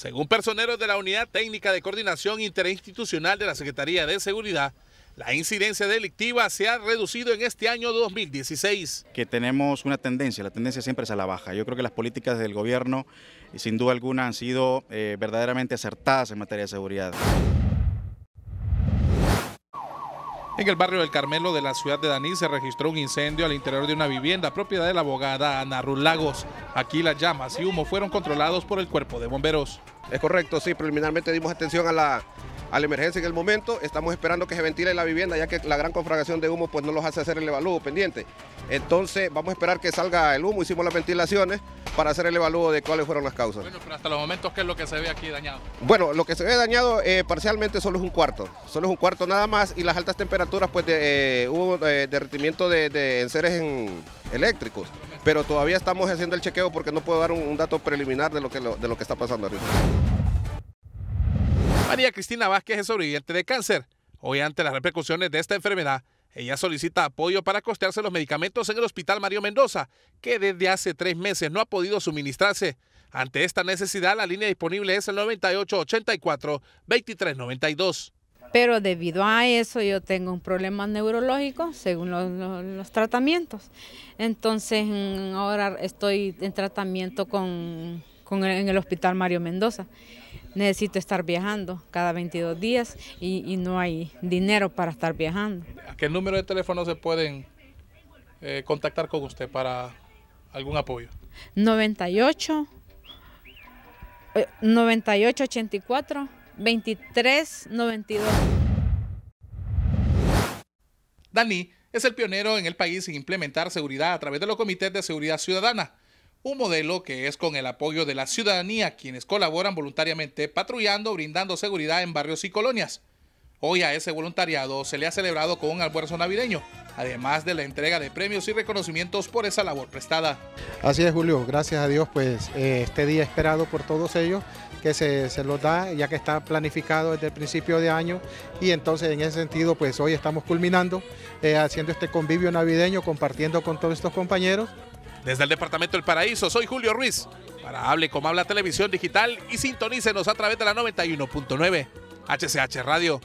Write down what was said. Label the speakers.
Speaker 1: Según personeros de la Unidad Técnica de Coordinación Interinstitucional de la Secretaría de Seguridad, la incidencia delictiva se ha reducido en este año 2016. Que tenemos una tendencia, la tendencia siempre es a la baja. Yo creo que las políticas del gobierno, sin duda alguna, han sido eh, verdaderamente acertadas en materia de seguridad. En el barrio del Carmelo de la ciudad de Daní se registró un incendio al interior de una vivienda propiedad de la abogada Ana Ruth Lagos. Aquí las llamas y humo fueron controlados por el cuerpo de bomberos. Es correcto, sí, preliminarmente dimos
Speaker 2: atención a la a la emergencia en el momento. Estamos esperando que se ventile la vivienda, ya que la gran confragación de humo pues, no los hace hacer el evalúo pendiente. Entonces, vamos a esperar que salga el humo. Hicimos las ventilaciones para hacer el evalúo de cuáles fueron las causas. Bueno,
Speaker 1: pero hasta los momentos, ¿qué es lo que se ve aquí dañado?
Speaker 2: Bueno, lo que se ve dañado eh, parcialmente solo es un cuarto. Solo es un cuarto nada más y las altas temperaturas, pues eh, hubo eh, derretimiento de, enseres eléctricos. Pero todavía estamos haciendo el chequeo porque no puedo dar un, dato preliminar de lo que, de lo que está pasando ahorita.
Speaker 1: María Cristina Vázquez es sobreviviente de cáncer. Hoy, ante las repercusiones de esta enfermedad, ella solicita apoyo para costearse los medicamentos en el Hospital Mario Mendoza, que desde hace tres meses no ha podido suministrarse. Ante esta necesidad, la línea disponible es el 9884-2392.
Speaker 3: Pero debido a eso yo tengo un problema neurológico según los, tratamientos. Entonces mm, ahora estoy en tratamiento con, en el Hospital Mario Mendoza necesito estar viajando cada 22 días y, no hay dinero para estar viajando.
Speaker 1: ¿A qué número de teléfono se pueden eh, contactar con usted para algún apoyo?
Speaker 3: 98 98 84 23 92.
Speaker 1: Dani es el pionero en el país en implementar seguridad a través de los comités de seguridad ciudadana un modelo que es con el apoyo de la ciudadanía, quienes colaboran voluntariamente patrullando, brindando seguridad en barrios y colonias. Hoy a ese voluntariado se le ha celebrado con un almuerzo navideño, además de la entrega de premios y reconocimientos por esa labor prestada.
Speaker 2: Así es, Julio, gracias a Dios, pues eh, este día esperado por todos ellos, que se, se, los da, ya que está planificado desde el principio de año, y entonces en ese sentido, pues hoy estamos culminando, eh, haciendo este convivio navideño, compartiendo con todos estos compañeros,
Speaker 1: desde el Departamento del Paraíso, soy Julio Ruiz. Para Hable como Habla Televisión Digital y sintonícenos a través de la 91.9 HCH Radio.